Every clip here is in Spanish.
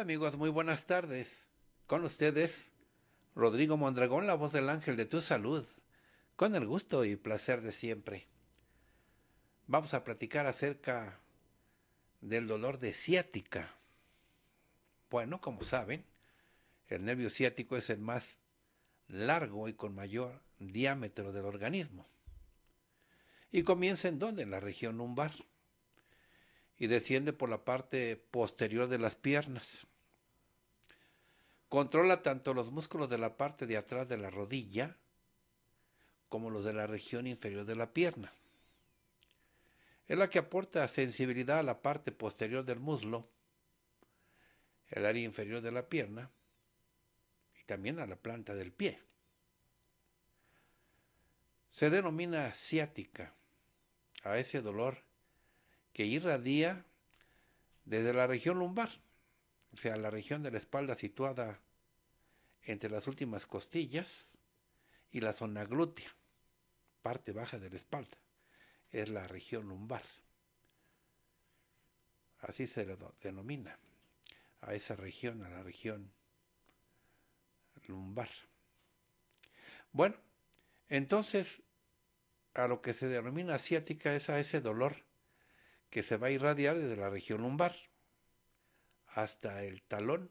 amigos? Muy buenas tardes. Con ustedes, Rodrigo Mondragón, la voz del ángel de tu salud, con el gusto y placer de siempre. Vamos a platicar acerca del dolor de ciática. Bueno, como saben, el nervio ciático es el más largo y con mayor diámetro del organismo. Y comienza en dónde? En la región lumbar y desciende por la parte posterior de las piernas. Controla tanto los músculos de la parte de atrás de la rodilla como los de la región inferior de la pierna. Es la que aporta sensibilidad a la parte posterior del muslo, el área inferior de la pierna y también a la planta del pie. Se denomina ciática a ese dolor que irradia desde la región lumbar, o sea, la región de la espalda situada entre las últimas costillas y la zona glútea, parte baja de la espalda, es la región lumbar. Así se denomina a esa región, a la región lumbar. Bueno, entonces a lo que se denomina asiática es a ese dolor que se va a irradiar desde la región lumbar hasta el talón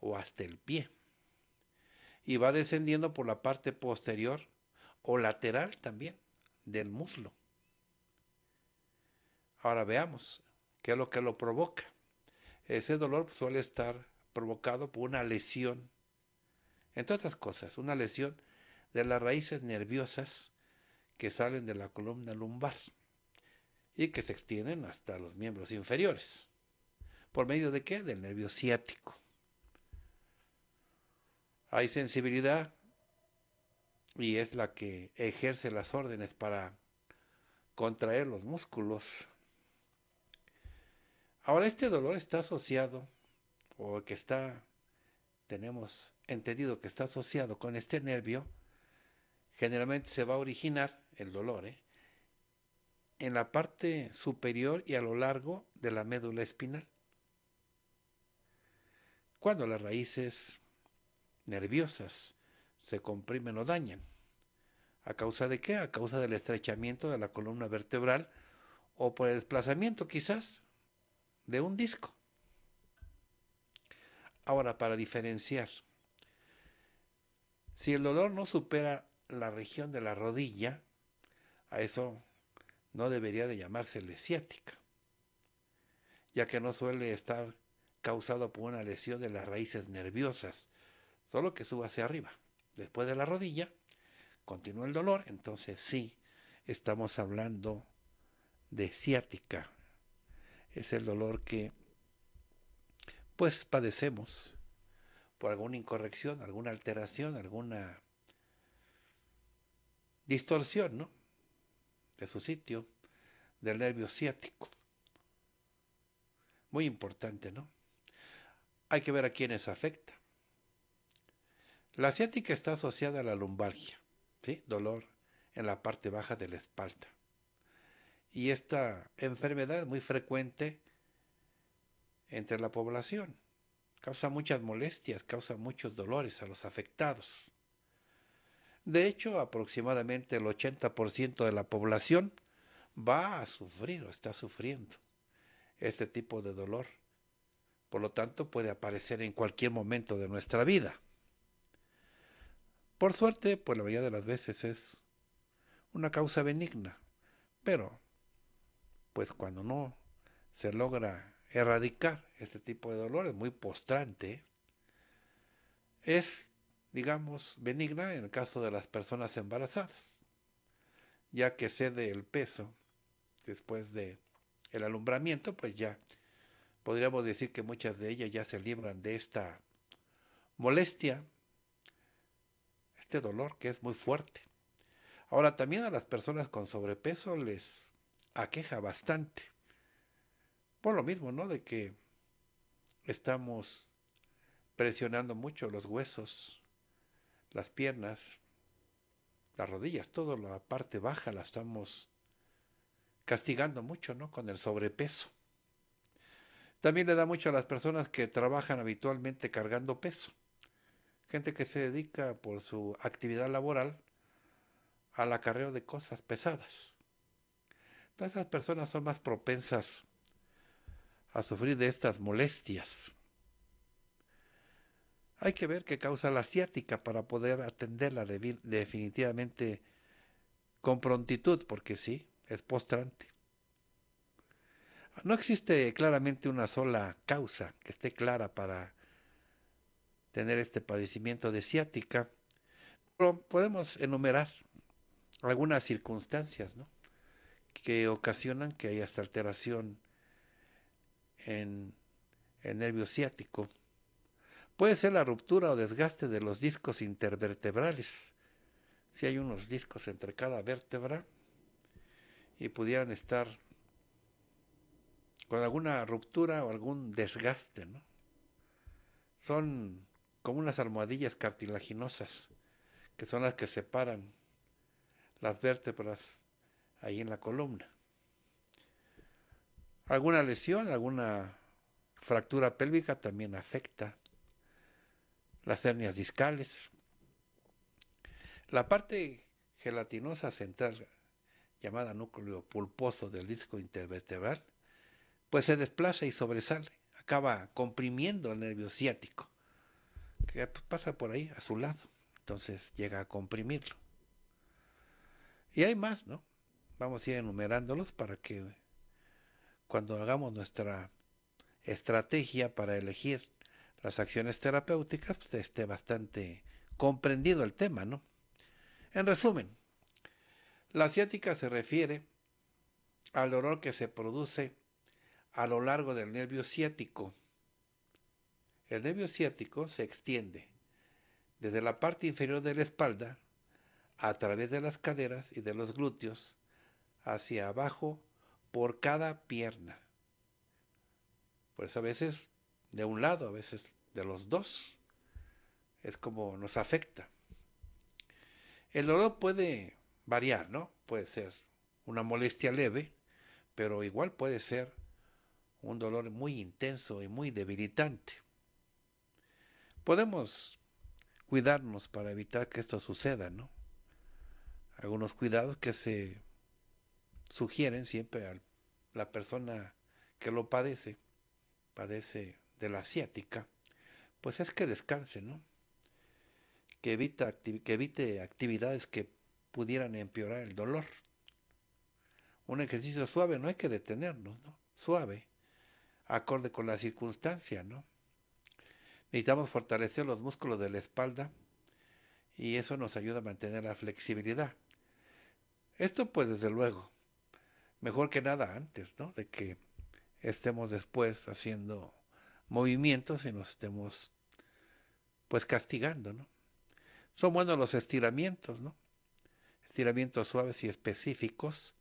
o hasta el pie. Y va descendiendo por la parte posterior o lateral también del muslo. Ahora veamos qué es lo que lo provoca. Ese dolor suele estar provocado por una lesión, entre otras cosas, una lesión de las raíces nerviosas que salen de la columna lumbar y que se extienden hasta los miembros inferiores. ¿Por medio de qué? Del nervio ciático. Hay sensibilidad y es la que ejerce las órdenes para contraer los músculos. Ahora este dolor está asociado o que está tenemos entendido que está asociado con este nervio, generalmente se va a originar el dolor, ¿eh? en la parte superior y a lo largo de la médula espinal. Cuando las raíces nerviosas se comprimen o dañan. ¿A causa de qué? A causa del estrechamiento de la columna vertebral o por el desplazamiento quizás de un disco. Ahora, para diferenciar, si el dolor no supera la región de la rodilla, a eso no debería de llamarse ciática, ya que no suele estar causado por una lesión de las raíces nerviosas, solo que suba hacia arriba. Después de la rodilla, continúa el dolor, entonces sí, estamos hablando de ciática. Es el dolor que pues padecemos por alguna incorrección, alguna alteración, alguna distorsión, ¿no? de su sitio del nervio ciático. Muy importante, ¿no? Hay que ver a quiénes afecta. La ciática está asociada a la lumbalgia, ¿sí? dolor en la parte baja de la espalda. Y esta enfermedad es muy frecuente entre la población. Causa muchas molestias, causa muchos dolores a los afectados. De hecho, aproximadamente el 80% de la población va a sufrir o está sufriendo este tipo de dolor. Por lo tanto, puede aparecer en cualquier momento de nuestra vida. Por suerte, pues la mayoría de las veces es una causa benigna, pero pues cuando no se logra erradicar este tipo de dolor, es muy postrante, es digamos, benigna en el caso de las personas embarazadas, ya que cede el peso después de el alumbramiento, pues ya podríamos decir que muchas de ellas ya se libran de esta molestia, este dolor que es muy fuerte. Ahora también a las personas con sobrepeso les aqueja bastante. Por lo mismo, ¿no? De que estamos presionando mucho los huesos las piernas, las rodillas, toda la parte baja la estamos castigando mucho, ¿no? Con el sobrepeso. También le da mucho a las personas que trabajan habitualmente cargando peso. Gente que se dedica por su actividad laboral al acarreo de cosas pesadas. Todas esas personas son más propensas a sufrir de estas molestias. Hay que ver qué causa la ciática para poder atenderla definitivamente con prontitud, porque sí, es postrante. No existe claramente una sola causa que esté clara para tener este padecimiento de ciática, pero podemos enumerar algunas circunstancias que ocasionan que haya esta alteración en el nervio ciático. Puede ser la ruptura o desgaste de los discos intervertebrales. Si hay unos discos entre cada vértebra y pudieran estar con alguna ruptura o algún desgaste, ¿no? Son como unas almohadillas cartilaginosas que son las que separan las vértebras ahí en la columna. Alguna lesión, alguna fractura pélvica también afecta las hernias discales. La parte gelatinosa central, llamada núcleo pulposo del disco intervertebral, pues se desplaza y sobresale, acaba comprimiendo el nervio ciático, que pues pasa por ahí, a su lado, entonces llega a comprimirlo. Y hay más, ¿no? Vamos a ir enumerándolos para que cuando hagamos nuestra estrategia para elegir las acciones terapéuticas, pues, esté bastante comprendido el tema, ¿no? En resumen, la ciática se refiere al dolor que se produce a lo largo del nervio ciático. El nervio ciático se extiende desde la parte inferior de la espalda a través de las caderas y de los glúteos hacia abajo por cada pierna. Por eso a veces de un lado, a veces de los dos. Es como nos afecta. El dolor puede variar, ¿no? Puede ser una molestia leve, pero igual puede ser un dolor muy intenso y muy debilitante. Podemos cuidarnos para evitar que esto suceda, ¿no? Algunos cuidados que se sugieren siempre a la persona que lo padece, padece de la asiática, pues es que descanse, ¿no? Que, evita que evite actividades que pudieran empeorar el dolor. Un ejercicio suave, no hay que detenernos, ¿no? Suave, acorde con la circunstancia, ¿no? Necesitamos fortalecer los músculos de la espalda y eso nos ayuda a mantener la flexibilidad. Esto pues desde luego, mejor que nada antes, ¿no? De que estemos después haciendo movimientos y nos estemos pues castigando, ¿no? Son buenos los estiramientos, ¿no? Estiramientos suaves y específicos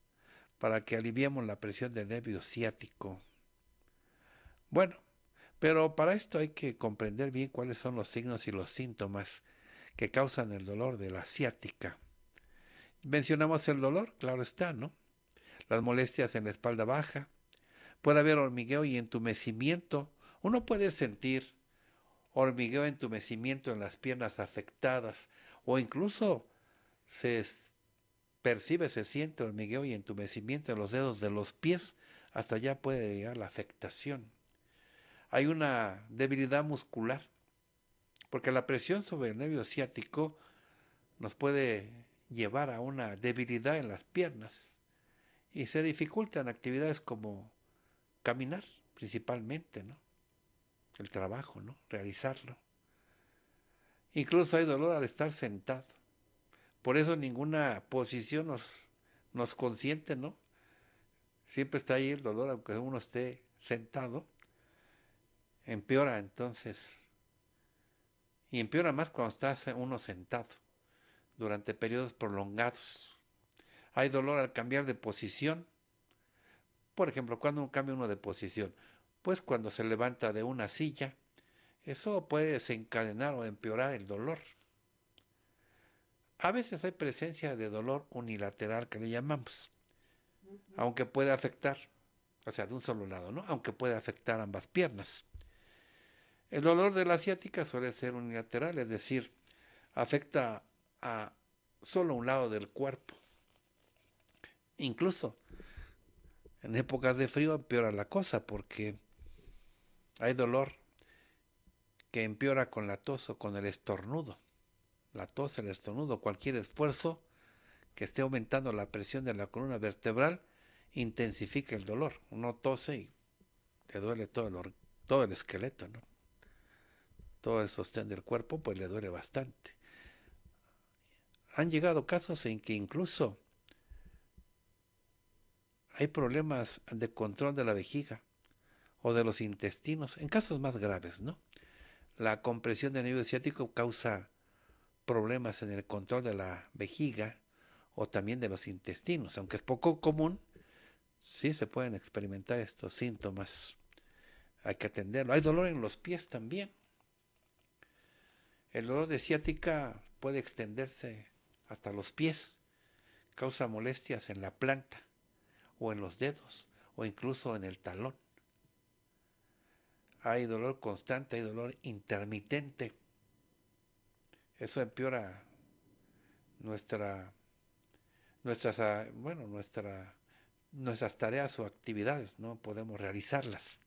para que aliviemos la presión del nervio ciático. Bueno, pero para esto hay que comprender bien cuáles son los signos y los síntomas que causan el dolor de la ciática. Mencionamos el dolor, claro está, ¿no? Las molestias en la espalda baja. Puede haber hormigueo y entumecimiento uno puede sentir hormigueo, entumecimiento en las piernas afectadas o incluso se percibe, se siente hormigueo y entumecimiento en los dedos de los pies, hasta allá puede llegar la afectación. Hay una debilidad muscular, porque la presión sobre el nervio ciático nos puede llevar a una debilidad en las piernas y se dificultan actividades como caminar principalmente, ¿no? el trabajo, ¿no? Realizarlo. Incluso hay dolor al estar sentado. Por eso ninguna posición nos, nos consiente, ¿no? Siempre está ahí el dolor, aunque uno esté sentado. Empeora entonces. Y empeora más cuando está uno sentado, durante periodos prolongados. Hay dolor al cambiar de posición. Por ejemplo, cuando uno cambia uno de posición, pues cuando se levanta de una silla, eso puede desencadenar o empeorar el dolor. A veces hay presencia de dolor unilateral que le llamamos, aunque puede afectar, o sea, de un solo lado, ¿no? Aunque puede afectar ambas piernas. El dolor de la asiática suele ser unilateral, es decir, afecta a solo un lado del cuerpo. Incluso en épocas de frío empeora la cosa porque hay dolor que empeora con la tos o con el estornudo. La tos, el estornudo, cualquier esfuerzo que esté aumentando la presión de la columna vertebral intensifica el dolor. Uno tose y le duele todo el, todo el esqueleto, ¿no? todo el sostén del cuerpo, pues le duele bastante. Han llegado casos en que incluso hay problemas de control de la vejiga o de los intestinos, en casos más graves, ¿no? La compresión del nervio ciático causa problemas en el control de la vejiga o también de los intestinos, aunque es poco común, sí se pueden experimentar estos síntomas. Hay que atenderlo. Hay dolor en los pies también. El dolor de ciática puede extenderse hasta los pies, causa molestias en la planta o en los dedos o incluso en el talón hay dolor constante, hay dolor intermitente. Eso empeora nuestra, nuestras, ah, bueno, nuestra, nuestras tareas o actividades, no podemos realizarlas.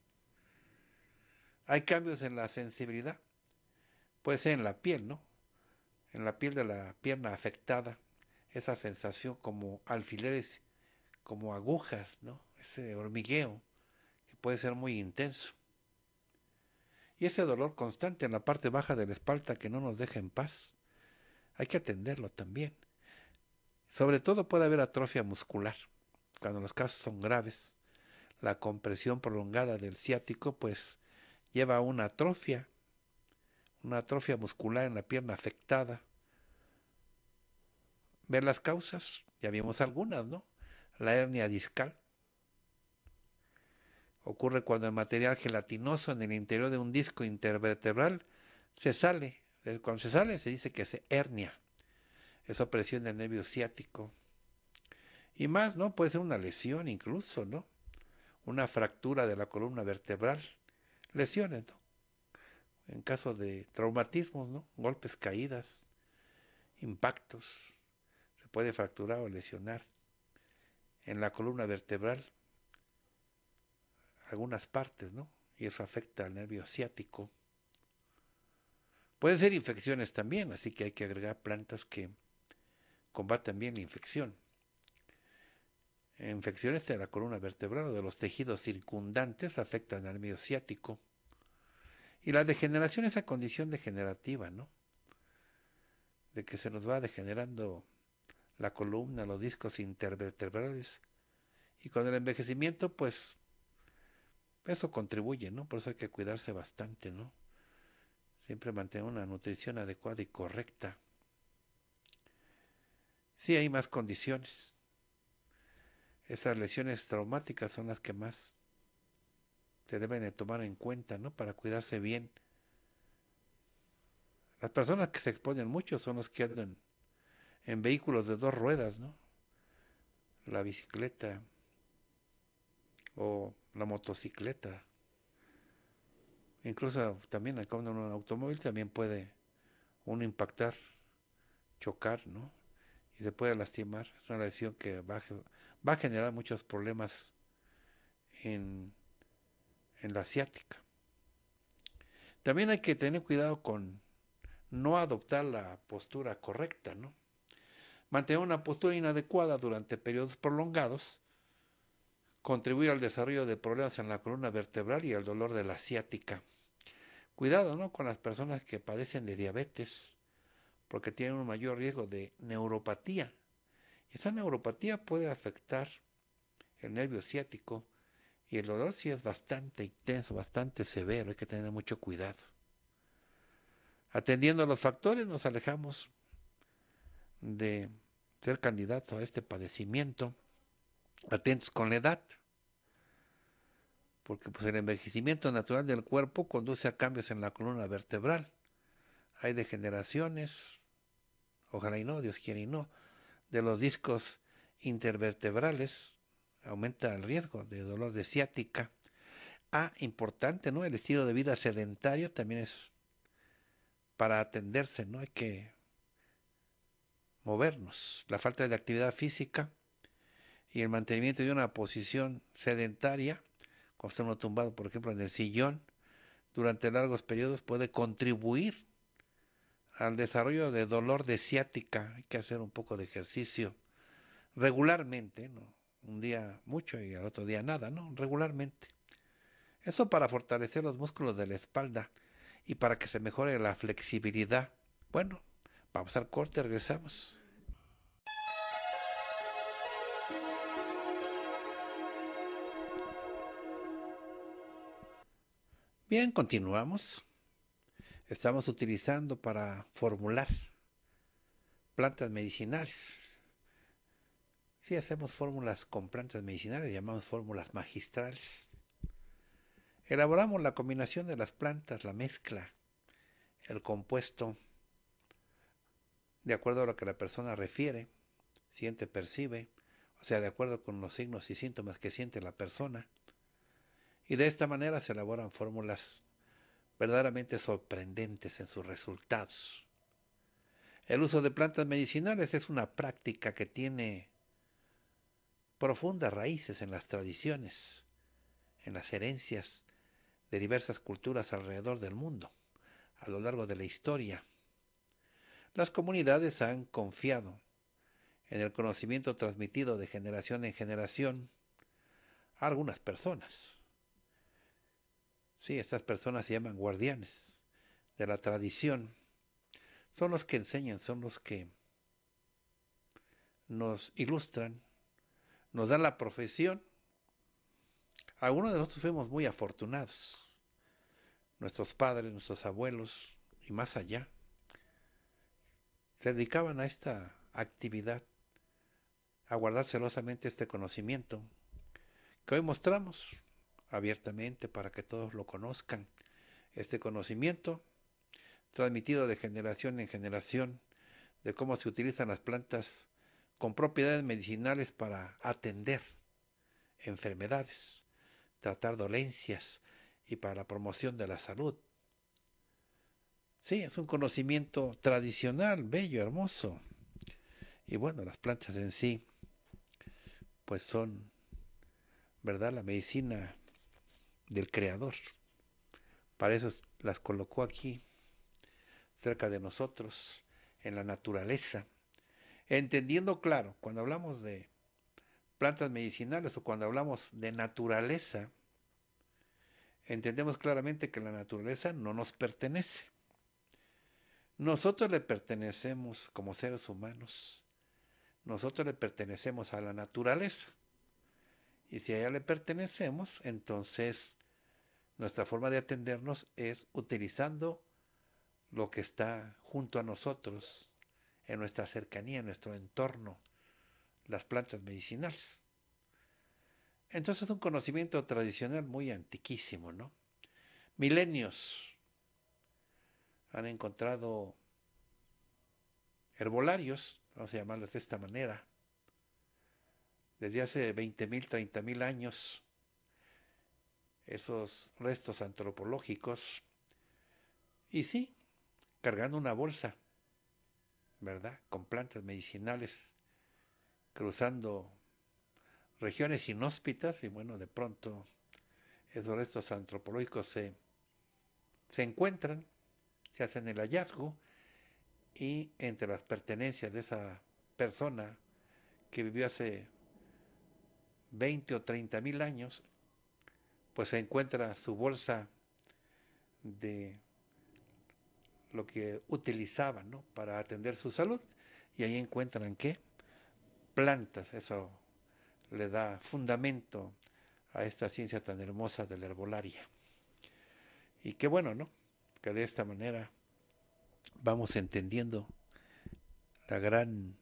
Hay cambios en la sensibilidad, puede ser en la piel, ¿no? En la piel de la pierna afectada, esa sensación como alfileres, como agujas, ¿no? Ese hormigueo que puede ser muy intenso y ese dolor constante en la parte baja de la espalda que no nos deja en paz. Hay que atenderlo también. Sobre todo puede haber atrofia muscular. Cuando los casos son graves, la compresión prolongada del ciático pues lleva a una atrofia, una atrofia muscular en la pierna afectada. Ver las causas, ya vimos algunas, ¿no? La hernia discal, Ocurre cuando el material gelatinoso en el interior de un disco intervertebral se sale. Eh, cuando se sale se dice que se hernia. Eso presiona el nervio ciático. Y más, ¿no? Puede ser una lesión incluso, ¿no? Una fractura de la columna vertebral. Lesiones, ¿no? En caso de traumatismos, ¿no? Golpes, caídas, impactos. Se puede fracturar o lesionar en la columna vertebral algunas partes, ¿no? Y eso afecta al nervio ciático. Pueden ser infecciones también, así que hay que agregar plantas que combaten bien la infección. Infecciones de la columna vertebral o de los tejidos circundantes afectan al nervio ciático. Y la degeneración es condición degenerativa, ¿no? De que se nos va degenerando la columna, los discos intervertebrales. Y con el envejecimiento, pues eso contribuye, ¿no? Por eso hay que cuidarse bastante, ¿no? Siempre mantener una nutrición adecuada y correcta. Sí hay más condiciones. Esas lesiones traumáticas son las que más se deben de tomar en cuenta, ¿no? Para cuidarse bien. Las personas que se exponen mucho son los que andan en vehículos de dos ruedas, ¿no? La bicicleta o la motocicleta. Incluso también al en un automóvil también puede uno impactar, chocar, ¿no? Y se puede lastimar. Es una lesión que va, a generar muchos problemas en, en la asiática. También hay que tener cuidado con no adoptar la postura correcta, ¿no? Mantener una postura inadecuada durante periodos prolongados contribuye al desarrollo de problemas en la columna vertebral y al dolor de la ciática. Cuidado, ¿no? Con las personas que padecen de diabetes, porque tienen un mayor riesgo de neuropatía. Esa neuropatía puede afectar el nervio ciático y el dolor sí es bastante intenso, bastante severo, hay que tener mucho cuidado. Atendiendo a los factores nos alejamos de ser candidatos a este padecimiento atentos con la edad, porque pues, el envejecimiento natural del cuerpo conduce a cambios en la columna vertebral. Hay degeneraciones, ojalá y no, Dios quiere y no, de los discos intervertebrales, aumenta el riesgo de dolor de ciática. Ah, importante, ¿no? El estilo de vida sedentario también es para atenderse, ¿no? Hay que movernos. La falta de actividad física y el mantenimiento de una posición sedentaria, como está uno tumbado, por ejemplo, en el sillón, durante largos periodos puede contribuir al desarrollo de dolor de ciática. Hay que hacer un poco de ejercicio regularmente, ¿no? un día mucho y al otro día nada, ¿no? Regularmente. Eso para fortalecer los músculos de la espalda y para que se mejore la flexibilidad. Bueno, vamos al corte, regresamos. Bien, continuamos. Estamos utilizando para formular plantas medicinales. Si hacemos fórmulas con plantas medicinales, llamamos fórmulas magistrales. Elaboramos la combinación de las plantas, la mezcla, el compuesto, de acuerdo a lo que la persona refiere, siente, percibe, o sea, de acuerdo con los signos y síntomas que siente la persona y de esta manera se elaboran fórmulas verdaderamente sorprendentes en sus resultados. El uso de plantas medicinales es una práctica que tiene profundas raíces en las tradiciones, en las herencias de diversas culturas alrededor del mundo, a lo largo de la historia. Las comunidades han confiado en el conocimiento transmitido de generación en generación a algunas personas. Sí, estas personas se llaman guardianes de la tradición. Son los que enseñan, son los que nos ilustran, nos dan la profesión. Algunos de nosotros fuimos muy afortunados. Nuestros padres, nuestros abuelos y más allá se dedicaban a esta actividad, a guardar celosamente este conocimiento que hoy mostramos abiertamente para que todos lo conozcan. Este conocimiento, transmitido de generación en generación, de cómo se utilizan las plantas con propiedades medicinales para atender enfermedades, tratar dolencias y para la promoción de la salud. Sí, es un conocimiento tradicional, bello, hermoso. Y bueno, las plantas en sí, pues son, ¿verdad? La medicina del Creador. Para eso las colocó aquí, cerca de nosotros, en la naturaleza, entendiendo claro, cuando hablamos de plantas medicinales o cuando hablamos de naturaleza, entendemos claramente que la naturaleza no nos pertenece. Nosotros le pertenecemos como seres humanos, nosotros le pertenecemos a la naturaleza. Y si a ella le pertenecemos, entonces nuestra forma de atendernos es utilizando lo que está junto a nosotros, en nuestra cercanía, en nuestro entorno, las plantas medicinales. Entonces es un conocimiento tradicional muy antiquísimo, ¿no? Milenios han encontrado herbolarios, vamos a llamarlos de esta manera, desde hace 20.000, 30.000 años, esos restos antropológicos, y sí, cargando una bolsa, ¿verdad? Con plantas medicinales, cruzando regiones inhóspitas y bueno, de pronto esos restos antropológicos se, se encuentran, se hacen el hallazgo y entre las pertenencias de esa persona que vivió hace 20 o 30 mil años, pues se encuentra su bolsa de lo que utilizaban ¿no? para atender su salud y ahí encuentran qué plantas, eso le da fundamento a esta ciencia tan hermosa de la herbolaria. Y qué bueno, ¿no? Que de esta manera vamos entendiendo la gran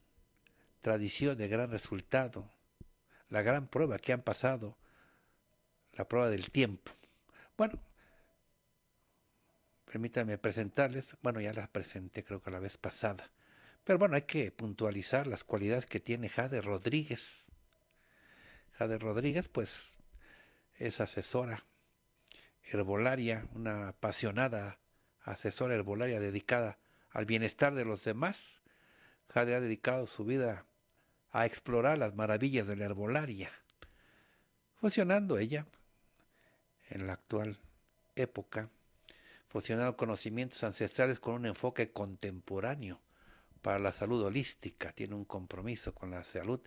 tradición de gran resultado la gran prueba que han pasado, la prueba del tiempo. Bueno, permítanme presentarles, bueno, ya las presenté creo que la vez pasada, pero bueno, hay que puntualizar las cualidades que tiene Jade Rodríguez. Jade Rodríguez, pues, es asesora herbolaria, una apasionada asesora herbolaria dedicada al bienestar de los demás. Jade ha dedicado su vida a explorar las maravillas de la herbolaria, fusionando ella en la actual época, fusionando conocimientos ancestrales con un enfoque contemporáneo para la salud holística, tiene un compromiso con la salud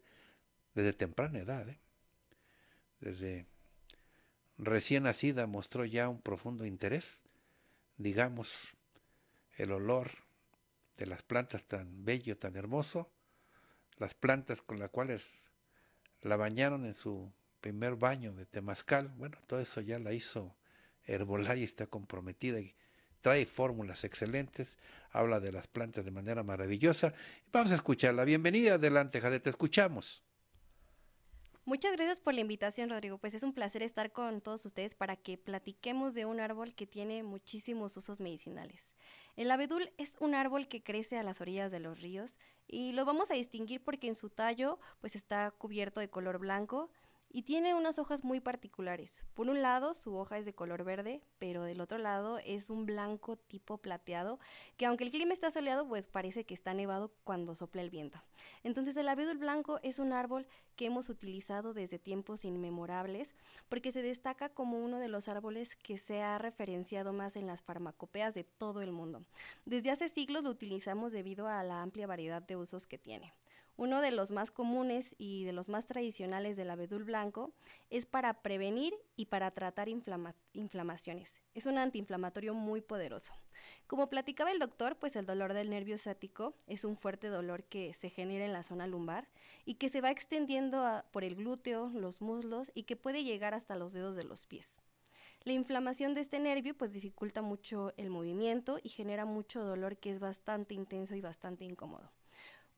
desde temprana edad. ¿eh? Desde recién nacida mostró ya un profundo interés, digamos, el olor de las plantas tan bello, tan hermoso, las plantas con las cuales la bañaron en su primer baño de Temazcal. Bueno, todo eso ya la hizo Herbolaria, está comprometida y trae fórmulas excelentes, habla de las plantas de manera maravillosa. Vamos a escucharla. Bienvenida, adelante, Jade, te escuchamos. Muchas gracias por la invitación, Rodrigo. Pues es un placer estar con todos ustedes para que platiquemos de un árbol que tiene muchísimos usos medicinales. El abedul es un árbol que crece a las orillas de los ríos y lo vamos a distinguir porque en su tallo pues está cubierto de color blanco, y tiene unas hojas muy particulares. Por un lado, su hoja es de color verde, pero del otro lado es un blanco tipo plateado, que aunque el clima está soleado, pues parece que está nevado cuando sopla el viento. Entonces, el abedul blanco es un árbol que hemos utilizado desde tiempos inmemorables, porque se destaca como uno de los árboles que se ha referenciado más en las farmacopeas de todo el mundo. Desde hace siglos lo utilizamos debido a la amplia variedad de usos que tiene. Uno de los más comunes y de los más tradicionales del abedul blanco es para prevenir y para tratar inflamaciones. Es un antiinflamatorio muy poderoso. Como platicaba el doctor, pues el dolor del nervio ciático es un fuerte dolor que se genera en la zona lumbar y que se va extendiendo por el glúteo, los muslos y que puede llegar hasta los dedos de los pies. La inflamación de este nervio pues dificulta mucho el movimiento y genera mucho dolor que es bastante intenso y bastante incómodo.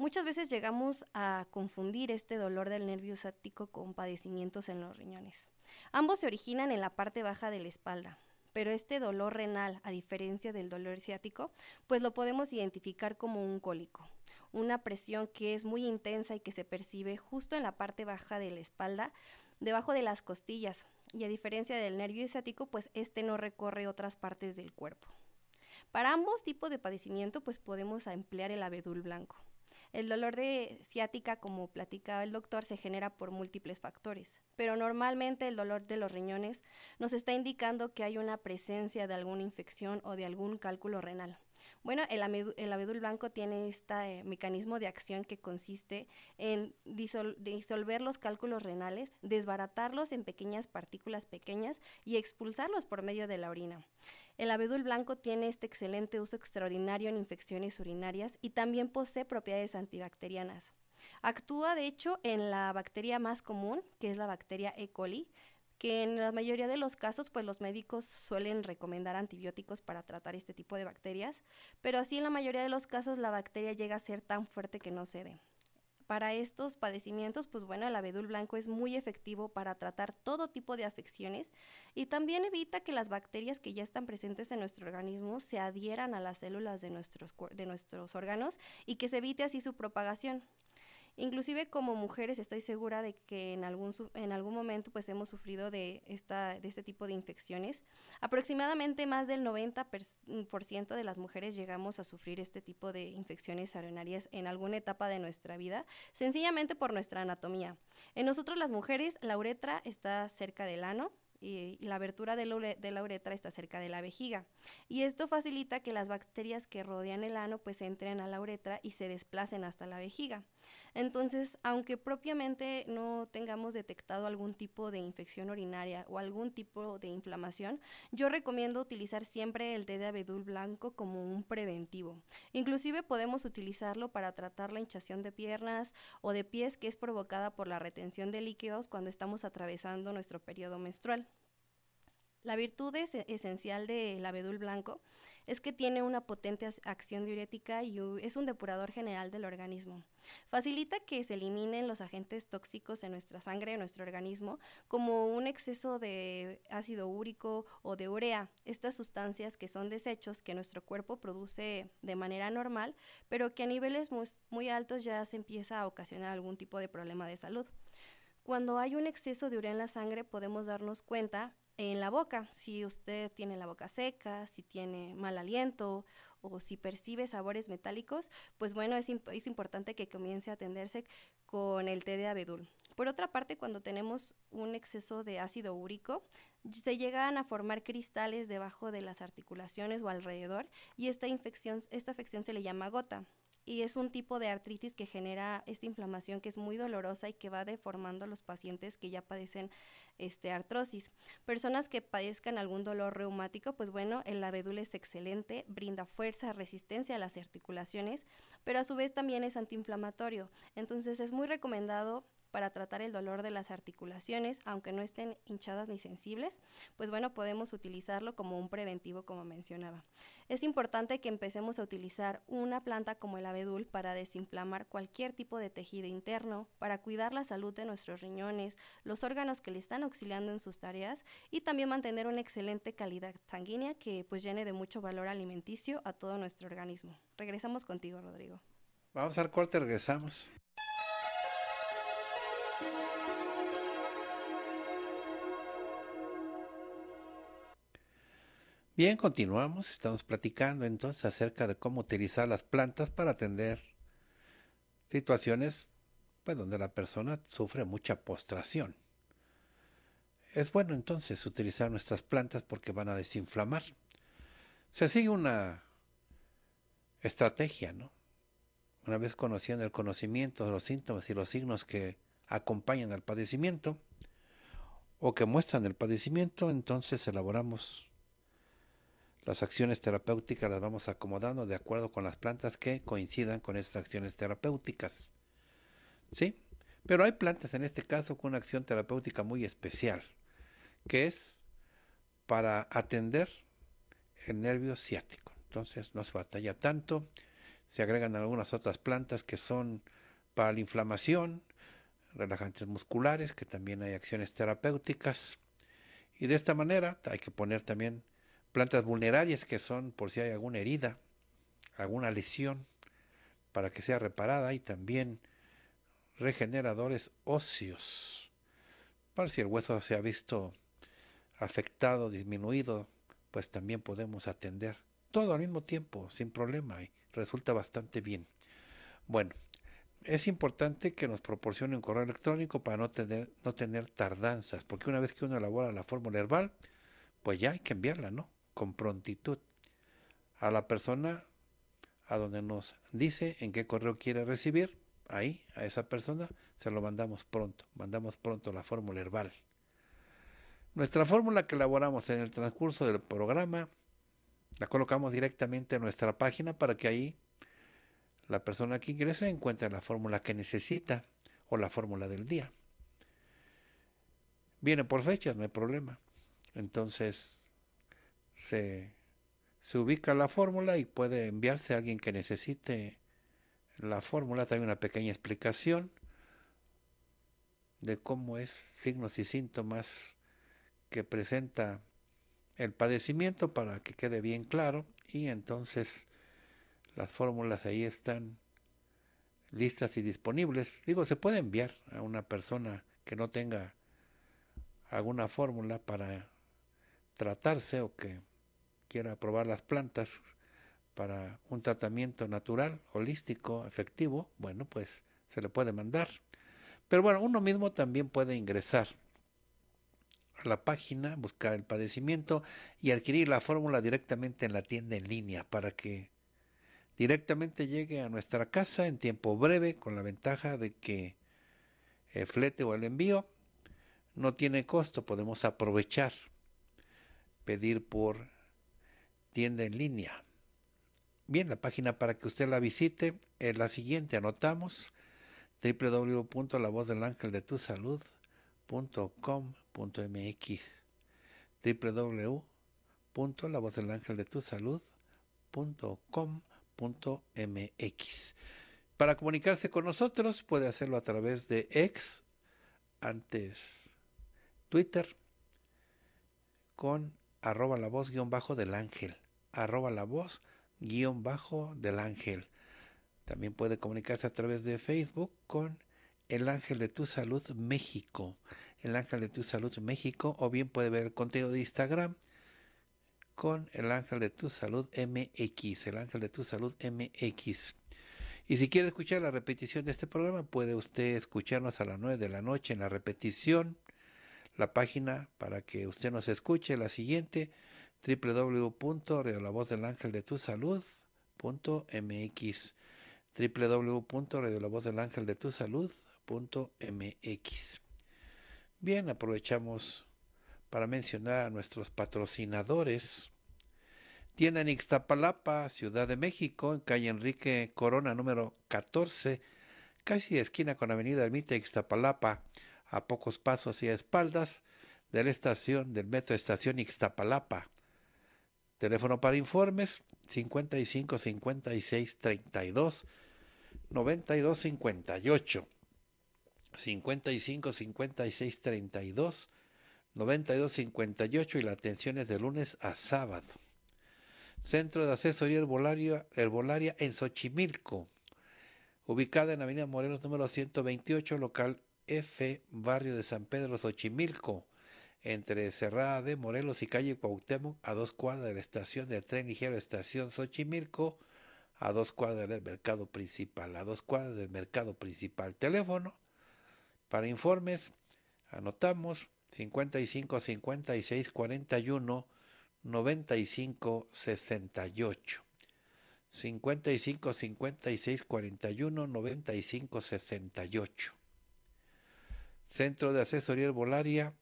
Muchas veces llegamos a confundir este dolor del nervio ciático con padecimientos en los riñones. Ambos se originan en la parte baja de la espalda, pero este dolor renal, a diferencia del dolor ciático, pues lo podemos identificar como un cólico, una presión que es muy intensa y que se percibe justo en la parte baja de la espalda, debajo de las costillas, y a diferencia del nervio ciático, pues este no recorre otras partes del cuerpo. Para ambos tipos de padecimiento, pues podemos emplear el abedul blanco. El dolor de ciática, como platicaba el doctor, se genera por múltiples factores, pero normalmente el dolor de los riñones nos está indicando que hay una presencia de alguna infección o de algún cálculo renal. Bueno, el, abedul blanco tiene este eh, mecanismo de acción que consiste en disolver los cálculos renales, desbaratarlos en pequeñas partículas pequeñas y expulsarlos por medio de la orina. El abedul blanco tiene este excelente uso extraordinario en infecciones urinarias y también posee propiedades antibacterianas. Actúa, de hecho, en la bacteria más común, que es la bacteria E. coli, que en la mayoría de los casos pues los médicos suelen recomendar antibióticos para tratar este tipo de bacterias, pero así en la mayoría de los casos la bacteria llega a ser tan fuerte que no cede. Para estos padecimientos, pues bueno, el abedul blanco es muy efectivo para tratar todo tipo de afecciones y también evita que las bacterias que ya están presentes en nuestro organismo se adhieran a las células de nuestros, de nuestros órganos y que se evite así su propagación. Inclusive como mujeres estoy segura de que en algún, momento pues hemos sufrido de, de este tipo de infecciones. Aproximadamente más del 90% mm, de las mujeres llegamos a sufrir este tipo de infecciones urinarias en alguna etapa de nuestra vida, sencillamente por nuestra anatomía. En nosotros las mujeres la uretra está cerca del ano y, eh, la abertura de la, uretra está cerca de la vejiga. Y esto facilita que las bacterias que rodean el ano pues entren a la uretra y se desplacen hasta la vejiga. Entonces, aunque propiamente no tengamos detectado algún tipo de infección urinaria o algún tipo de inflamación, yo recomiendo utilizar siempre el té de abedul blanco como un preventivo. Inclusive podemos utilizarlo para tratar la hinchación de piernas o de pies que es provocada por la retención de líquidos cuando estamos atravesando nuestro periodo menstrual. La virtud e-, esencial del abedul blanco es que tiene una potente acción diurética y es un depurador general del organismo. Facilita que se eliminen los agentes tóxicos en nuestra sangre, en nuestro organismo, como un exceso de ácido úrico o de urea, estas sustancias que son desechos que nuestro cuerpo produce de manera normal, pero que a niveles muy, muy altos ya se empieza a ocasionar algún tipo de problema de salud. Cuando hay un exceso de urea en la sangre podemos darnos cuenta en la boca. Si usted tiene la boca seca, si tiene mal aliento o si percibe sabores metálicos, pues bueno, es, importante que comience a atenderse con el té de abedul. Por otra parte, cuando tenemos un exceso de ácido úrico, se llegan a formar cristales debajo de las articulaciones o alrededor y esta infección, esta afección se le llama gota y es un tipo de artritis que genera esta inflamación que es muy dolorosa y que va deformando a los pacientes que ya padecen este, artrosis. Personas que padezcan algún dolor reumático, pues bueno, el abedul es excelente, brinda fuerza, resistencia a las articulaciones, pero a su vez también es antiinflamatorio. Entonces es muy recomendado para tratar el dolor de las articulaciones, aunque no estén hinchadas ni sensibles, pues bueno, podemos utilizarlo como un preventivo, como mencionaba. Es importante que empecemos a utilizar una planta como el abedul para desinflamar cualquier tipo de tejido interno, para cuidar la salud de nuestros riñones, los órganos que le están auxiliando en sus tareas y también mantener una excelente calidad sanguínea que pues llene de mucho valor alimenticio a todo nuestro organismo. Regresamos contigo, Rodrigo. Vamos al corte, regresamos. Bien, continuamos. Estamos platicando entonces acerca de cómo utilizar las plantas para atender situaciones pues, donde la persona sufre mucha postración. Es bueno entonces utilizar nuestras plantas porque van a desinflamar. Se sigue una estrategia, ¿no? Una vez conociendo el conocimiento de los síntomas y los signos que acompañan al padecimiento o que muestran el padecimiento, entonces elaboramos las acciones terapéuticas, las vamos acomodando de acuerdo con las plantas que coincidan con esas acciones terapéuticas. ¿Sí? Pero hay plantas en este caso con una acción terapéutica muy especial, que es para atender el nervio ciático. Entonces no se batalla tanto. Se agregan algunas otras plantas que son para la inflamación, relajantes musculares, que también hay acciones terapéuticas. Y de esta manera hay que poner también plantas vulnerarias que son por si hay alguna herida, alguna lesión, para que sea reparada y también regeneradores óseos, para si el hueso se ha visto afectado, disminuido, pues también podemos atender todo al mismo tiempo, sin problema, y resulta bastante bien. Bueno, es importante que nos proporcione un correo electrónico para no tener, no tener tardanzas, porque una vez que uno elabora la fórmula herbal, pues ya hay que enviarla, ¿no? Con prontitud a la persona a donde nos dice en qué correo quiere recibir, ahí, a esa persona, se lo mandamos pronto, mandamos pronto la fórmula herbal. Nuestra fórmula que elaboramos en el transcurso del programa, la colocamos directamente en nuestra página para que ahí la persona que ingresa encuentra la fórmula que necesita o la fórmula del día. Viene por fechas, no hay problema. Entonces se, se ubica la fórmula y puede enviarse a alguien que necesite la fórmula. También una pequeña explicación de cómo es signos y síntomas que presenta el padecimiento para que quede bien claro y entonces las fórmulas ahí están listas y disponibles. Digo, se puede enviar a una persona que no tenga alguna fórmula para tratarse o que quiera probar las plantas para un tratamiento natural, holístico, efectivo, bueno, pues se le puede mandar. Pero bueno, uno mismo también puede ingresar a la página, buscar el padecimiento y adquirir la fórmula directamente en la tienda en línea para que directamente llegue a nuestra casa en tiempo breve, con la ventaja de que el flete o el envío no tiene costo, podemos aprovechar, pedir por tienda en línea. Bien, la página para que usted la visite es la siguiente, anotamos www.lavozdelangeldetusalud.com.mx www.lavozdelangeldetusalud.com mx Para comunicarse con nosotros puede hacerlo a través de ex, antes Twitter, con arroba la voz guión bajo del ángel, arroba la voz guión bajo del ángel. También puede comunicarse a través de Facebook con el Ángel de Tu Salud México. El Ángel de Tu Salud México. O bien puede ver el contenido de Instagram con el ángel de tu salud MX, el ángel de tu salud MX. Y si quiere escuchar la repetición de este programa, puede usted escucharnos a las 9 de la noche en la repetición. La página para que usted nos escuche la siguiente www.radiolavozdelangeldetusalud.mx mx Bien, aprovechamos para mencionar a nuestros patrocinadores. Tienda en Ixtapalapa, Ciudad de México, en calle Enrique Corona número 14, casi esquina con Avenida Ermita Ixtapalapa, a pocos pasos y a espaldas de la estación del Metro Estación Ixtapalapa. Teléfono para informes 55 56 32 92 58. 55 56 32 92.58 y la atención es de lunes a sábado. Centro de Asesoría Herbolaria, en Xochimilco, ubicada en Avenida Morelos número 128, local F, barrio de San Pedro, Xochimilco, entre Cerrada de Morelos y calle Cuauhtémoc, a dos cuadras de la estación del tren ligero Estación Xochimilco, a dos cuadras del mercado principal, a dos cuadras del mercado principal. Teléfono para informes, anotamos 55 56 41 95 68. 55 56 41 95 68. Centro de Asesoría Herbolaria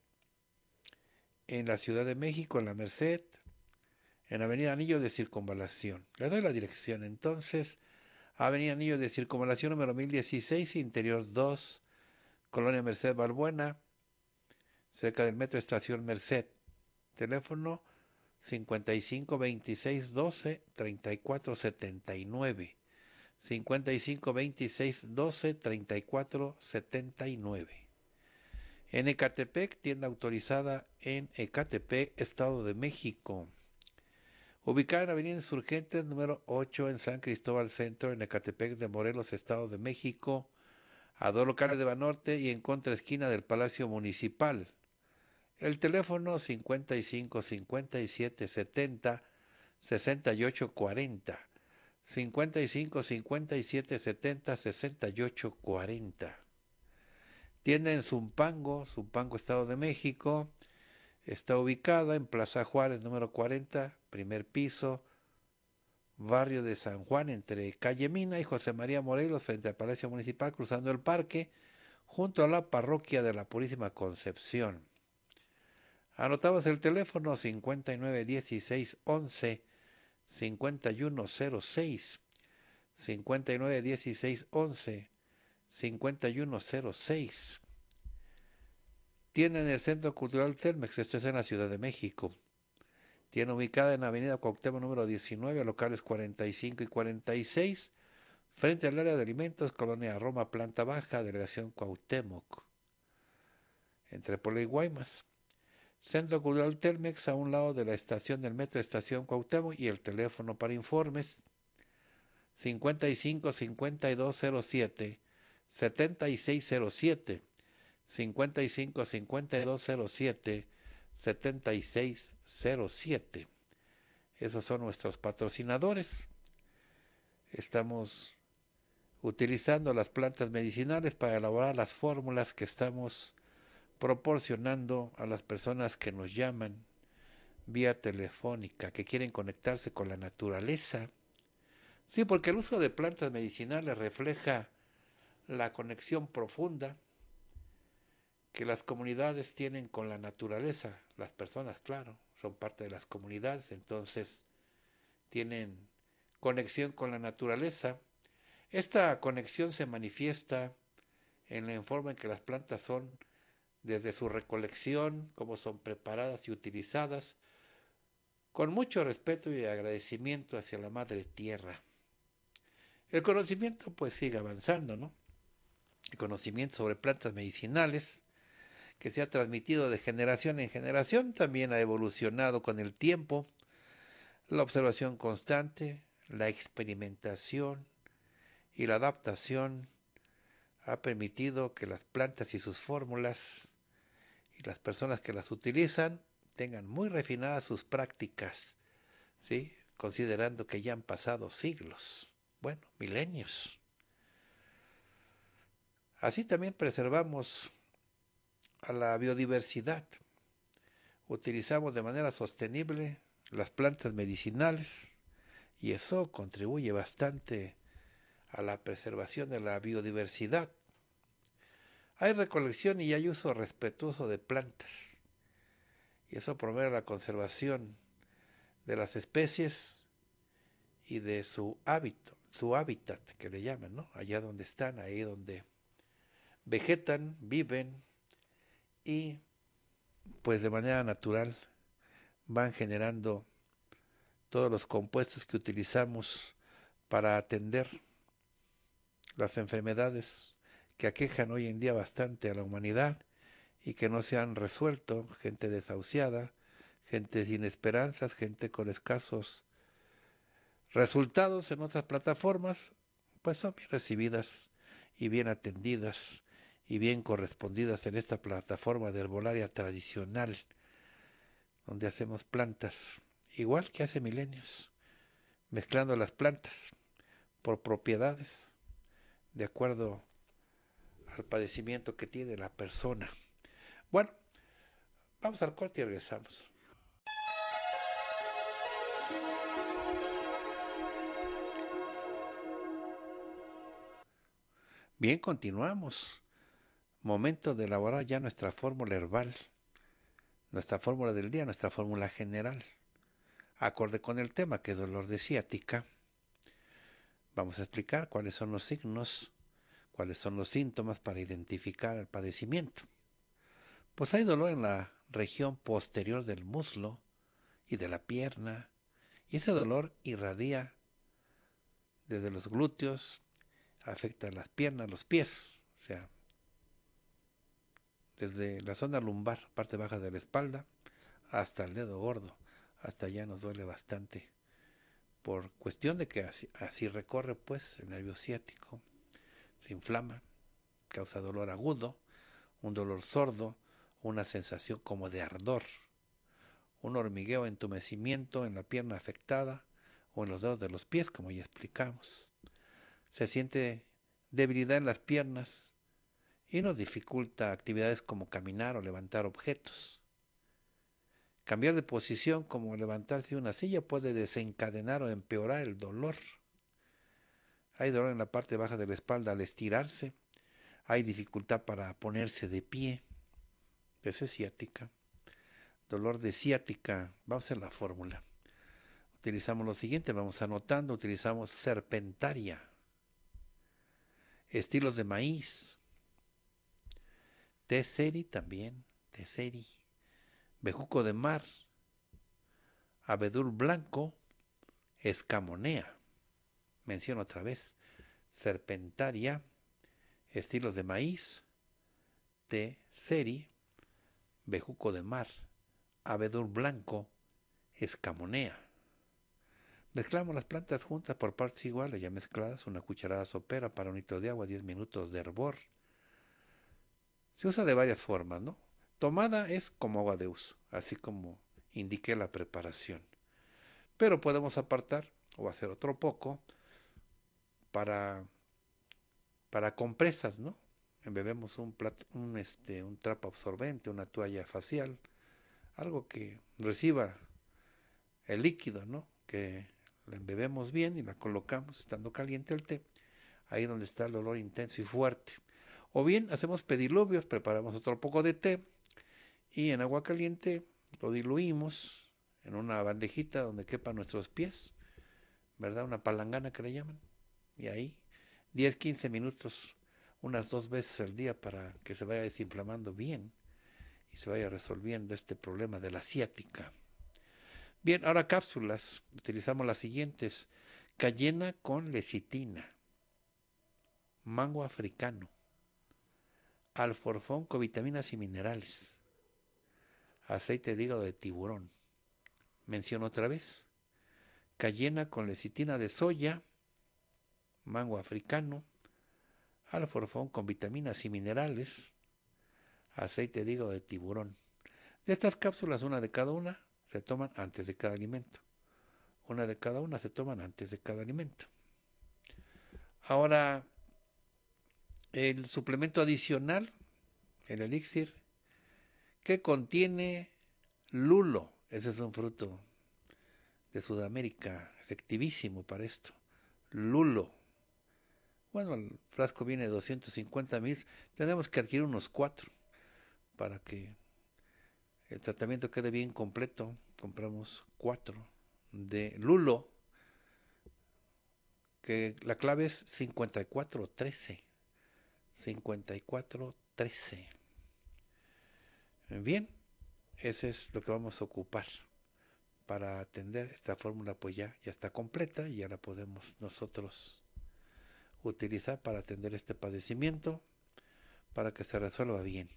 en la Ciudad de México, en la Merced, en Avenida Anillo de Circunvalación. Le doy la dirección entonces. Avenida Anillo de Circunvalación número 1016, Interior 2, Colonia Merced Balbuena, cerca del metro Estación Merced. Teléfono 55 26 12 34 79. 55 26 12 34 En Ecatepec, tienda autorizada en Ecatepec, Estado de México. Ubicada en Avenida Insurgentes número 8 en San Cristóbal Centro, en Ecatepec de Morelos, Estado de México, a dos locales de Banorte y en contra esquina del Palacio Municipal. El teléfono 55 57 70 68 40. 55 57 70 68 40. Tienda en Zumpango, Zumpango, Estado de México. Está ubicada en Plaza Juárez, número 40, primer piso, barrio de San Juan, entre Calle Mina y José María Morelos, frente al Palacio Municipal, cruzando el parque, junto a la parroquia de la Purísima Concepción. Anotabas el teléfono 591611 5106 591611 5106. Tiene en el Centro Cultural Telmex, esto es en la Ciudad de México. Tiene ubicada en Avenida Cuauhtémoc número 19, locales 45 y 46, frente al área de alimentos, Colonia Roma, planta baja, delegación Cuauhtémoc, entre Polo y Guaymas. Centro Cultural Telmex a un lado de la estación del metro Estación Cuauhtémoc y el teléfono para informes 55 5207 7607 55 5207 7607 esos son nuestros patrocinadores estamos utilizando las plantas medicinales para elaborar las fórmulas que estamos proporcionando a las personas que nos llaman vía telefónica, que quieren conectarse con la naturaleza. Sí, porque el uso de plantas medicinales refleja la conexión profunda que las comunidades tienen con la naturaleza. Las personas, claro, son parte de las comunidades, entonces tienen conexión con la naturaleza. Esta conexión se manifiesta en la forma en que las plantas son desde su recolección, cómo son preparadas y utilizadas, con mucho respeto y agradecimiento hacia la Madre Tierra. El conocimiento pues sigue avanzando, ¿no? El conocimiento sobre plantas medicinales, que se ha transmitido de generación en generación, también ha evolucionado con el tiempo, la observación constante, la experimentación y la adaptación ha permitido que las plantas y sus fórmulas y las personas que las utilizan tengan muy refinadas sus prácticas, ¿sí? considerando que ya han pasado siglos, bueno, milenios. Así también preservamos a la biodiversidad. Utilizamos de manera sostenible las plantas medicinales y eso contribuye bastante a la preservación de la biodiversidad. Hay recolección y hay uso respetuoso de plantas. Y eso promueve la conservación de las especies y de su hábito, su hábitat que le llaman, ¿no? Allá donde están, ahí donde vegetan, viven y pues de manera natural van generando todos los compuestos que utilizamos para atender las enfermedades que aquejan hoy en día bastante a la humanidad y que no se han resuelto, gente desahuciada, gente sin esperanzas, gente con escasos resultados en otras plataformas, pues son bien recibidas y bien atendidas y bien correspondidas en esta plataforma de herbolaria tradicional, donde hacemos plantas, igual que hace milenios, mezclando las plantas por propiedades, de acuerdo al padecimiento que tiene la persona. Bueno, vamos al corte y regresamos. Bien, continuamos. Momento de elaborar ya nuestra fórmula herbal, nuestra fórmula del día, nuestra fórmula general. Acorde con el tema que es dolor de ciática, vamos a explicar cuáles son los signos cuáles son los síntomas para identificar el padecimiento. Pues hay dolor en la región posterior del muslo y de la pierna, y ese dolor irradia desde los glúteos, afecta las piernas, los pies, o sea, desde la zona lumbar, parte baja de la espalda, hasta el dedo gordo, hasta allá nos duele bastante, por cuestión de que así, recorre pues el nervio ciático se inflama, causa dolor agudo, un dolor sordo, una sensación como de ardor, un hormigueo, entumecimiento en la pierna afectada o en los dedos de los pies, como ya explicamos. Se siente debilidad en las piernas y nos dificulta actividades como caminar o levantar objetos. Cambiar de posición como levantarse de una silla puede desencadenar o empeorar el dolor hay dolor en la parte baja de la espalda al estirarse, hay dificultad para ponerse de pie, esa es ciática, dolor de ciática, vamos a la fórmula. Utilizamos lo siguiente, vamos anotando, utilizamos serpentaria, estilos de maíz, teseri también, teseri, bejuco de mar, abedul blanco, escamonea menciono otra vez, serpentaria, estilos de maíz, té seri, bejuco de mar, abedul blanco, escamonea. Mezclamos las plantas juntas por partes iguales, ya mezcladas, una cucharada sopera para un litro de agua, 10 minutos de hervor. Se usa de varias formas, ¿no? Tomada es como agua de uso, así como indiqué la preparación. Pero podemos apartar o hacer otro poco para, compresas, ¿no? Bebemos un, plato, este, un trapo absorbente, una toalla facial, algo que reciba el líquido, ¿no? Que la embebemos bien y la colocamos, estando caliente el té, ahí donde está el dolor intenso y fuerte. O bien hacemos pediluvios, preparamos otro poco de té y en agua caliente lo diluimos en una bandejita donde quepan nuestros pies, ¿verdad? Una palangana que le llaman. Y ahí, 10, 15 minutos, unas dos veces al día para que se vaya desinflamando bien y se vaya resolviendo este problema de la ciática. Bien, ahora cápsulas. Utilizamos las siguientes. Cayena con lecitina. Mango africano. Alforfón con vitaminas y minerales. Aceite de hígado de tiburón. Menciono otra vez. Cayena con lecitina de soya mango africano, alforfón con vitaminas y minerales, aceite de de tiburón. De estas cápsulas, una de cada una se toman antes de cada alimento. Una de cada una se toman antes de cada alimento. Ahora, el suplemento adicional, el elixir, que contiene lulo. Ese es un fruto de Sudamérica, efectivísimo para esto. Lulo, bueno, el frasco viene de 250 mil, tenemos que adquirir unos cuatro para que el tratamiento quede bien completo. Compramos cuatro de Lulo, que la clave es 5413. 5413. Bien, ese es lo que vamos a ocupar para atender esta fórmula, pues ya, ya está completa y ya la podemos nosotros utilizar para atender este padecimiento, para que se resuelva bien.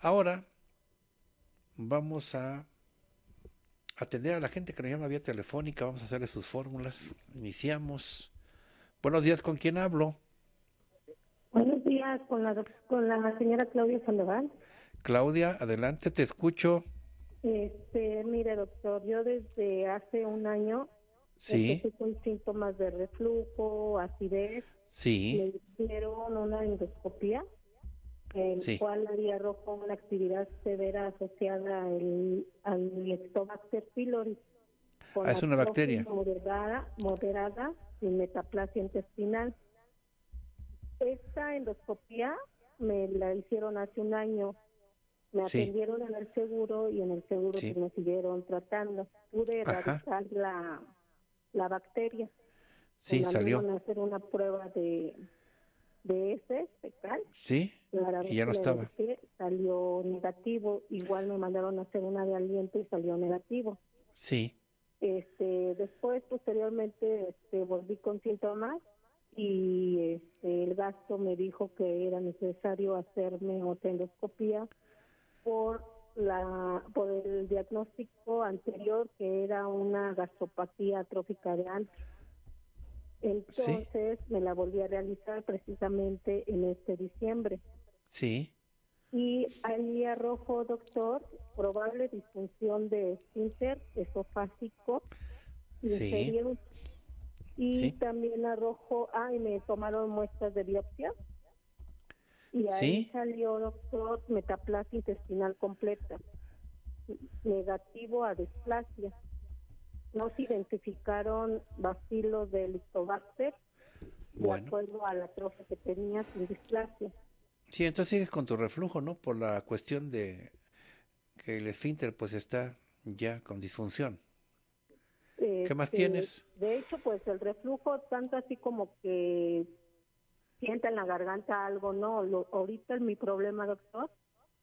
Ahora vamos a atender a la gente que nos llama vía telefónica, vamos a hacerle sus fórmulas. Iniciamos. Buenos días, ¿con quién hablo? Buenos días, con la, con la señora Claudia Sandoval. Claudia, adelante, te escucho. Este, mire, doctor, yo desde hace un año sí. con síntomas de reflujo, acidez Sí. hicieron una endoscopia en cual había con una actividad severa asociada al, al pylori. Ah, es una bacteria. Moderada, moderada y metaplasia intestinal. Esta endoscopia me la hicieron hace un año. Me atendieron en el seguro y en el seguro me siguieron tratando. Pude erradicar la, la bacteria. Sí, me salió. a hacer una prueba de, de ese fecal Sí, y ya no estaba. Salió negativo. Igual me mandaron a hacer una de aliento y salió negativo. Sí. Este, después, posteriormente, este, volví con síntomas y este, el gasto me dijo que era necesario hacerme otra por la por el diagnóstico anterior que era una gastropatía atrófica de antes. Entonces me la volví a realizar precisamente en este diciembre. Sí. Y ahí arrojó, doctor, probable disfunción de esfínter esofágico sí. Y también arrojó, ah, y me tomaron muestras de biopsia. Y ahí salió, doctor, metaplasia intestinal completa, negativo a displasia no se identificaron vacilos del histobacter, de acuerdo a la que tenía sin displasia. Sí, entonces sigues con tu reflujo, ¿no? Por la cuestión de que el esfínter pues está ya con disfunción. ¿Qué más este, tienes? De hecho, pues el reflujo, tanto así como que sienta en la garganta algo, ¿no? Ahorita es mi problema, doctor,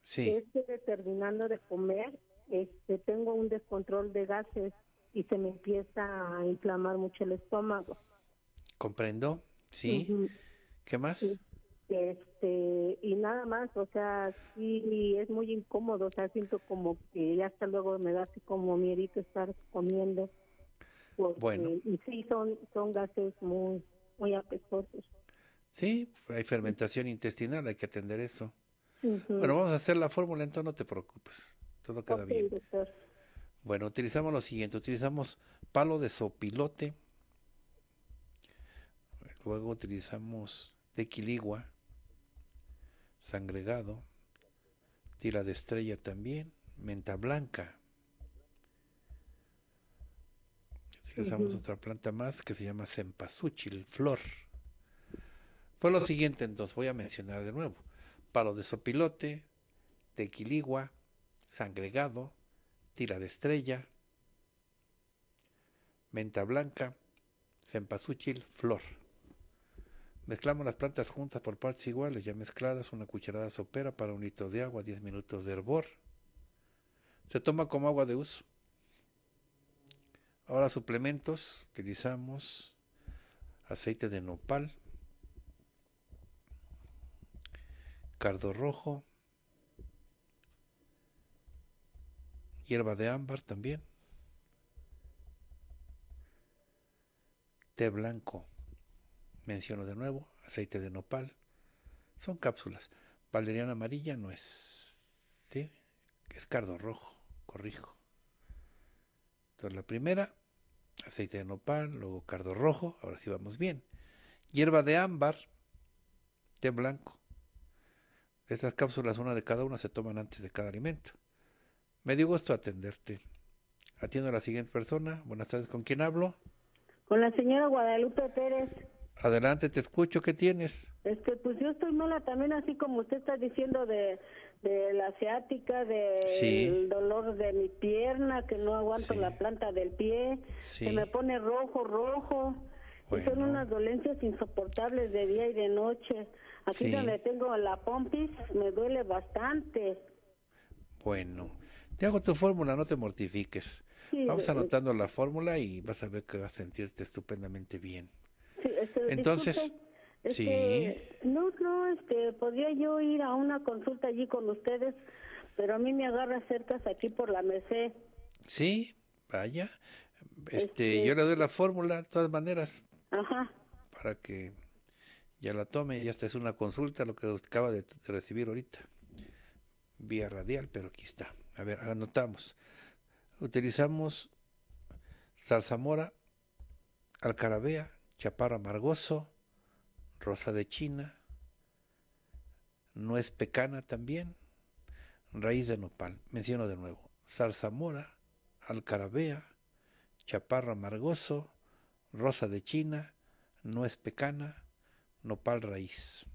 sí. Estoy terminando de comer, este, tengo un descontrol de gases y se me empieza a inflamar mucho el estómago. Comprendo, sí. ¿Qué más? Este, y nada más, o sea, sí, es muy incómodo, o sea, siento como que ya hasta luego me da así como miedito estar comiendo. bueno. Y sí, son, son gases muy, muy apestosos. Sí, hay fermentación intestinal, hay que atender eso. pero Bueno, vamos a hacer la fórmula, entonces no te preocupes, todo queda bien. Bueno, utilizamos lo siguiente, utilizamos palo de sopilote, luego utilizamos tequiligua, sangregado, tira de estrella también, menta blanca. Utilizamos otra planta más que se llama sempasuchil flor. Fue lo siguiente entonces, voy a mencionar de nuevo. Palo de sopilote, tequiligua, sangregado, tira de estrella, menta blanca, cempasúchil, flor. Mezclamos las plantas juntas por partes iguales, ya mezcladas, una cucharada sopera para un litro de agua, 10 minutos de hervor. Se toma como agua de uso. Ahora suplementos, utilizamos aceite de nopal, cardo rojo, hierba de ámbar también, té blanco, menciono de nuevo, aceite de nopal, son cápsulas, valeriana amarilla no es, ¿sí? cardo rojo, corrijo. Entonces la primera, aceite de nopal, luego cardo rojo, ahora sí vamos bien. Hierba de ámbar, té blanco. Estas cápsulas, una de cada una, se toman antes de cada alimento. Me dio gusto atenderte. Atiendo a la siguiente persona. Buenas tardes, ¿con quién hablo? Con la señora Guadalupe Pérez. Adelante, te escucho, ¿qué tienes? Este, pues yo estoy mala también, así como usted está diciendo de, la asiática, del de dolor de mi pierna, que no aguanto la planta del pie, que me pone rojo, rojo. Son unas dolencias insoportables de día y de noche. Aquí donde tengo la pompis me duele bastante. Bueno, te hago tu fórmula, no te mortifiques. Vamos eh, eh. anotando la fórmula y vas a ver que vas a sentirte estupendamente bien. Este, Entonces, este, sí. No, no, este, podría yo ir a una consulta allí con ustedes, pero a mí me agarra cercas aquí por la merced. Sí, vaya. Este, este yo le doy la fórmula de todas maneras. Para que ya la tome, ya esta es una consulta, lo que acaba de recibir ahorita, vía radial, pero aquí está. A ver, anotamos. Utilizamos mora, alcarabea, chaparro amargoso, rosa de china, nuez pecana también, raíz de nopal. Menciono de nuevo, mora, alcarabea, chaparro amargoso, rosa de china, nuez pecana, nopal raíz.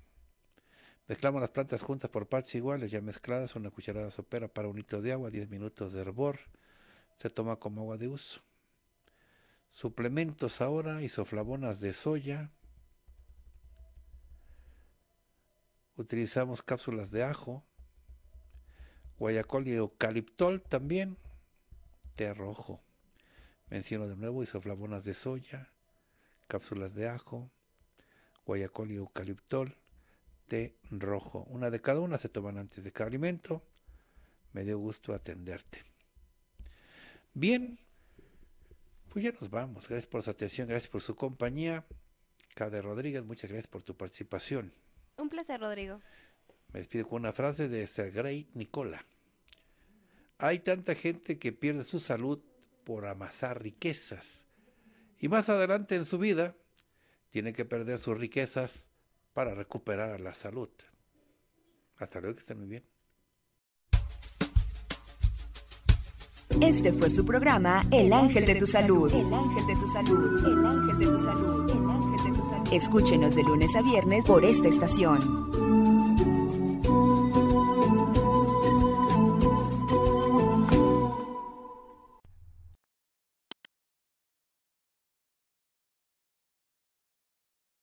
Mezclamos las plantas juntas por partes iguales, ya mezcladas, una cucharada sopera para un litro de agua, 10 minutos de hervor. Se toma como agua de uso. Suplementos ahora, isoflavonas de soya. Utilizamos cápsulas de ajo, guayacol y eucaliptol también. Té rojo. Menciono de nuevo isoflavonas de soya, cápsulas de ajo, guayacol y eucaliptol rojo. Una de cada una se toman antes de cada alimento. Me dio gusto atenderte. Bien, pues ya nos vamos. Gracias por su atención, gracias por su compañía. Cade Rodríguez, muchas gracias por tu participación. Un placer, Rodrigo. Me despido con una frase de gray Nicola. Hay tanta gente que pierde su salud por amasar riquezas. Y más adelante en su vida, tiene que perder sus riquezas para recuperar la salud. Hasta luego, que estén muy bien. Este fue su programa El Ángel de tu Salud. El Ángel de tu Salud. El Ángel de tu Salud. El Ángel de tu Salud. Escúchenos de lunes a viernes por esta estación.